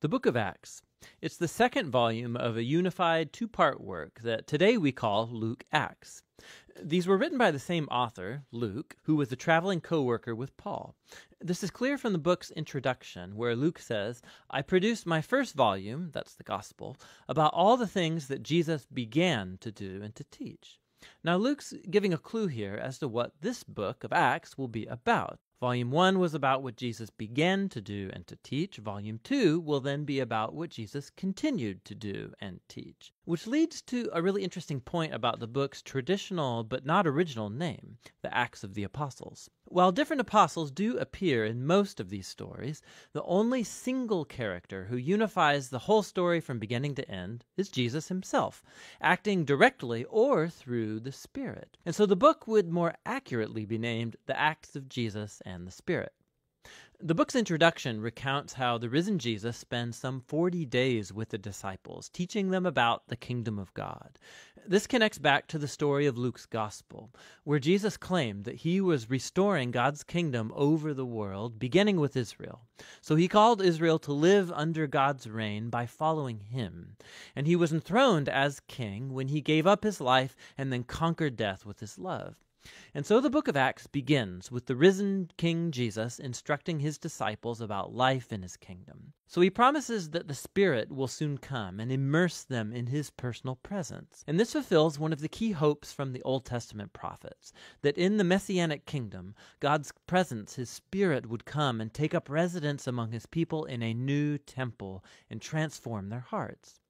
the book of Acts. It's the second volume of a unified two part work that today we call Luke Acts. These were written by the same author, Luke, who was a traveling co worker with Paul. This is clear from the book's introduction, where Luke says, I produced my first volume, that's the Gospel, about all the things that Jesus began to do and to teach. Now, Luke's giving a clue here as to what this book of Acts will be about. Volume 1 was about what Jesus began to do and to teach. Volume 2 will then be about what Jesus continued to do and teach. Which leads to a really interesting point about the book's traditional but not original name, the Acts of the Apostles. While different apostles do appear in most of these stories, the only single character who unifies the whole story from beginning to end is Jesus himself, acting directly or through the Spirit. And so the book would more accurately be named The Acts of Jesus and the Spirit. The book's introduction recounts how the risen Jesus spends some 40 days with the disciples, teaching them about the kingdom of God. This connects back to the story of Luke's gospel, where Jesus claimed that he was restoring God's kingdom over the world, beginning with Israel. So he called Israel to live under God's reign by following him. And he was enthroned as king when he gave up his life and then conquered death with his love. And so the book of Acts begins with the risen King Jesus instructing his disciples about life in his kingdom. So he promises that the Spirit will soon come and immerse them in his personal presence. And this fulfills one of the key hopes from the Old Testament prophets that in the Messianic kingdom, God's presence, his Spirit, would come and take up residence among his people in a new temple and transform their hearts.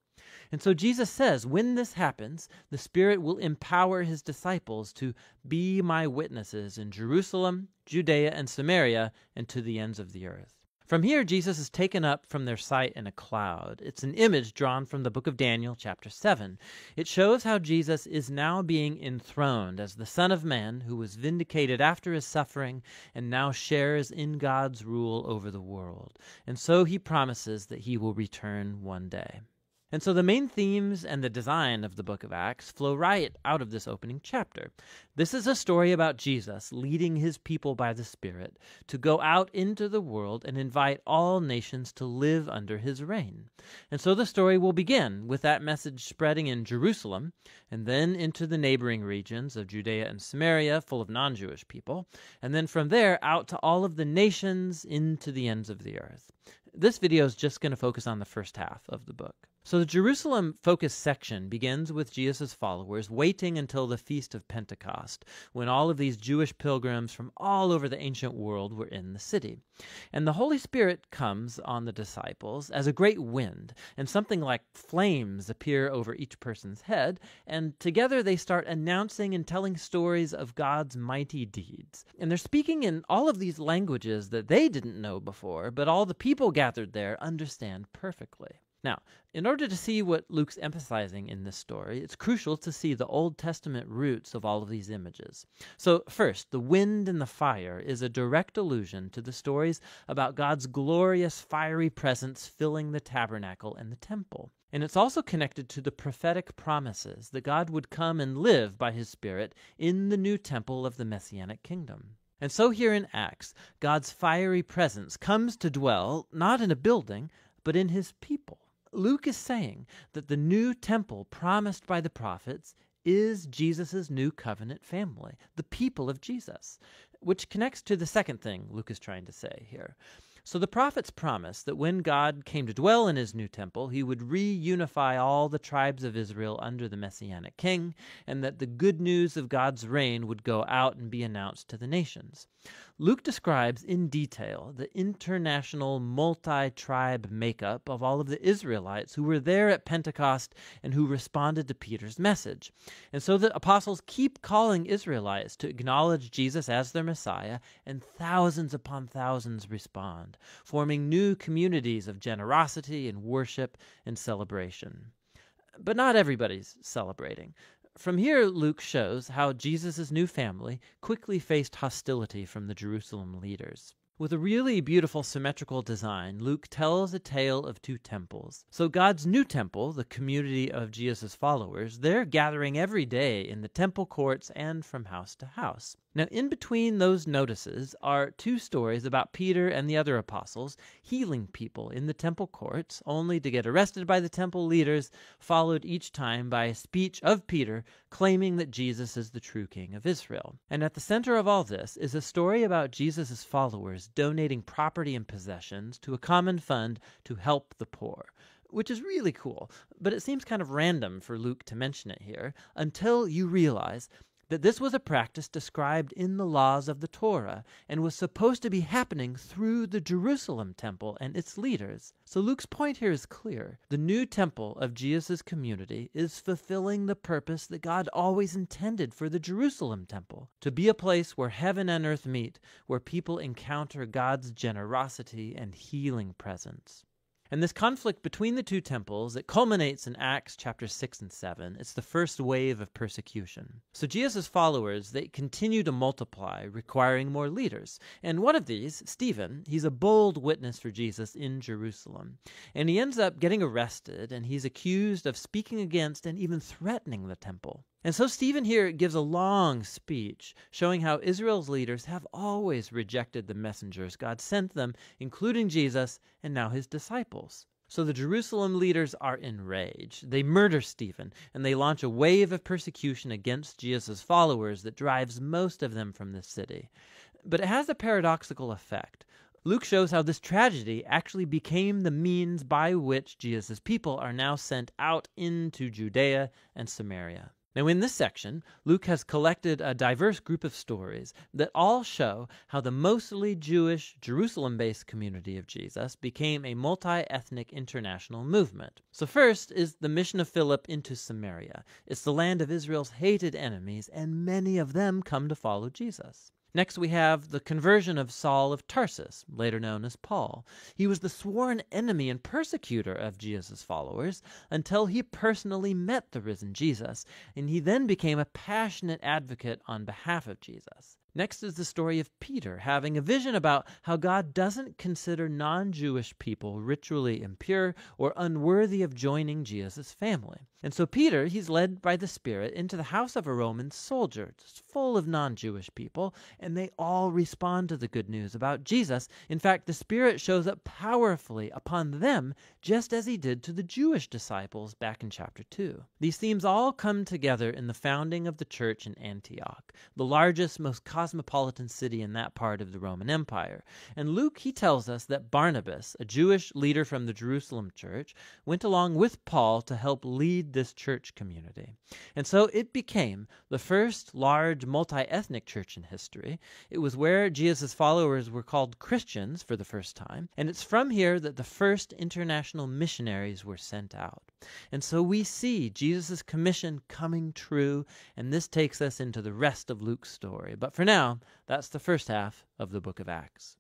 And so Jesus says, when this happens, the Spirit will empower his disciples to be my witnesses in Jerusalem, Judea, and Samaria, and to the ends of the earth. From here, Jesus is taken up from their sight in a cloud. It's an image drawn from the book of Daniel, chapter 7. It shows how Jesus is now being enthroned as the Son of Man who was vindicated after his suffering and now shares in God's rule over the world. And so he promises that he will return one day. And so the main themes and the design of the book of Acts flow right out of this opening chapter. This is a story about Jesus leading his people by the Spirit to go out into the world and invite all nations to live under his reign. And so the story will begin with that message spreading in Jerusalem and then into the neighboring regions of Judea and Samaria, full of non Jewish people, and then from there out to all of the nations into the ends of the earth. This video is just going to focus on the first half of the book. So the Jerusalem focus section begins with Jesus' followers waiting until the Feast of Pentecost, when all of these Jewish pilgrims from all over the ancient world were in the city. And the Holy Spirit comes on the disciples as a great wind, and something like flames appear over each person's head, and together they start announcing and telling stories of God's mighty deeds. And they're speaking in all of these languages that they didn't know before, but all the people gathered there understand perfectly. Now, in order to see what Luke's emphasizing in this story, it's crucial to see the Old Testament roots of all of these images. So, first, the wind and the fire is a direct allusion to the stories about God's glorious fiery presence filling the tabernacle and the temple. And it's also connected to the prophetic promises that God would come and live by his Spirit in the new temple of the Messianic kingdom. And so, here in Acts, God's fiery presence comes to dwell not in a building, but in his people. Luke is saying that the new temple promised by the prophets is Jesus' new covenant family, the people of Jesus, which connects to the second thing Luke is trying to say here. So the prophets promised that when God came to dwell in his new temple, he would reunify all the tribes of Israel under the messianic king, and that the good news of God's reign would go out and be announced to the nations. Luke describes in detail the international multi tribe makeup of all of the Israelites who were there at Pentecost and who responded to Peter's message. And so the apostles keep calling Israelites to acknowledge Jesus as their Messiah, and thousands upon thousands respond, forming new communities of generosity and worship and celebration. But not everybody's celebrating. From here, Luke shows how Jesus' new family quickly faced hostility from the Jerusalem leaders. With a really beautiful symmetrical design, Luke tells a tale of two temples. So, God's new temple, the community of Jesus' followers, they're gathering every day in the temple courts and from house to house. Now, in between those notices are two stories about Peter and the other apostles healing people in the temple courts, only to get arrested by the temple leaders, followed each time by a speech of Peter claiming that Jesus is the true King of Israel. And at the center of all this is a story about Jesus' followers donating property and possessions to a common fund to help the poor, which is really cool, but it seems kind of random for Luke to mention it here until you realize that this was a practice described in the laws of the Torah and was supposed to be happening through the Jerusalem temple and its leaders. So Luke's point here is clear. The new temple of Jesus' community is fulfilling the purpose that God always intended for the Jerusalem temple to be a place where heaven and earth meet, where people encounter God's generosity and healing presence. And this conflict between the two temples, it culminates in Acts chapter 6 and 7. It's the first wave of persecution. So Jesus' followers, they continue to multiply, requiring more leaders. And one of these, Stephen, he's a bold witness for Jesus in Jerusalem. And he ends up getting arrested and he's accused of speaking against and even threatening the temple. And so Stephen here gives a long speech showing how Israel's leaders have always rejected the messengers God sent them, including Jesus and now his disciples. So the Jerusalem leaders are enraged. They murder Stephen and they launch a wave of persecution against Jesus' followers that drives most of them from the city. But it has a paradoxical effect. Luke shows how this tragedy actually became the means by which Jesus' people are now sent out into Judea and Samaria. Now, in this section, Luke has collected a diverse group of stories that all show how the mostly Jewish, Jerusalem based community of Jesus became a multi ethnic international movement. So, first is the mission of Philip into Samaria. It's the land of Israel's hated enemies, and many of them come to follow Jesus. Next, we have the conversion of Saul of Tarsus, later known as Paul. He was the sworn enemy and persecutor of Jesus' followers until he personally met the risen Jesus, and he then became a passionate advocate on behalf of Jesus. Next is the story of Peter having a vision about how God doesn't consider non Jewish people ritually impure or unworthy of joining Jesus' family. And so Peter, he's led by the Spirit into the house of a Roman soldier, just full of non Jewish people, and they all respond to the good news about Jesus. In fact, the Spirit shows up powerfully upon them, just as he did to the Jewish disciples back in chapter 2. These themes all come together in the founding of the church in Antioch, the largest, most cosmopolitan city in that part of the Roman Empire. And Luke, he tells us that Barnabas, a Jewish leader from the Jerusalem church, went along with Paul to help lead this church community. And so it became the first large multi ethnic church in history. It was where Jesus' followers were called Christians for the first time. And it's from here that the first international missionaries were sent out. And so we see Jesus' commission coming true, and this takes us into the rest of Luke's story. But for now, that's the first half of the book of Acts.